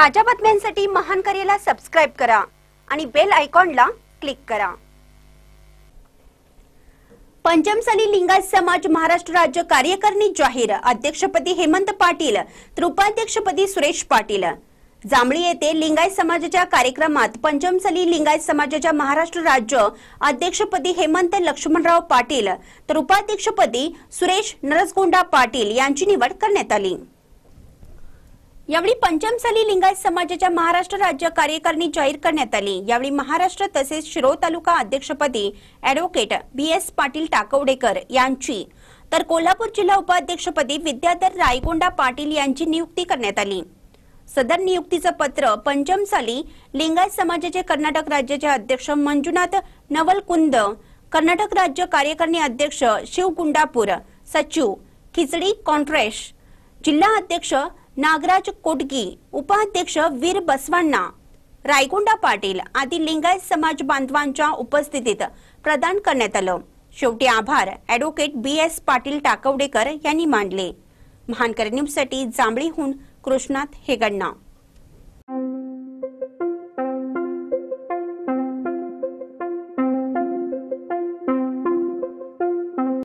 ताज्या बातम्यांसाठी महान करेला सब्सक्राइब करा आणि बेल आयकॉनला क्लिक करा पंचम सली लिंगायत समाज महाराष्ट्र राज्य कार्यकारिणी जाहीर अध्यक्षपदी हेमंत पाटील तर सुरेश पाटील जांभळी येथे लिंगायत समाजाच्या कार्यक्रमात सली लिंगायत समाजाच्या महाराष्ट्र राज्य अध्यक्षपदी हेमंत लक्ष्मणराव पाटील तर सुरेश नरसगोंडा पाटील यांची निवड करण्यात आली यावेळी पंचमसाली लिंगायत समाजाच्या महाराष्ट्र राज्य कार्यकारिणी जाहीर करण्यात आली यावेळी महाराष्ट्र तसेच शिरो तालुका अध्यक्षपदी advocate B S Patil Takawadekar यांची तर कोल्हापूर जिल्हा उपाध्यक्षपदी विद्याधर रायगोंडा पाटील यांची नियुक्ती करण्यात आली सदर नियुक्तीचं पत्र पंचम लिंगायत समाजाचे कर्नाटक राज्याचे अध्यक्ष मंजुनाथ नवलकुंद कर्नाटक राज्य कार्यकारिणी अध्यक्ष शिवगुंडापूर सचिव खिचडी कॉन्ट्रेश जिल्हा अध्यक्ष नागराज कोटगी उपाध्यक्ष वीर बसवण्णा रायगोंडा पाटील आदी लिंगायत समाज बांधवांच्या उपस्थितीत प्रदान करण्यात आलं शेवटी आभार advocate B S Patil Takawadekar यांनी मांडले, महानकर साठी जांभळीहून कृष्णात हेगण्णा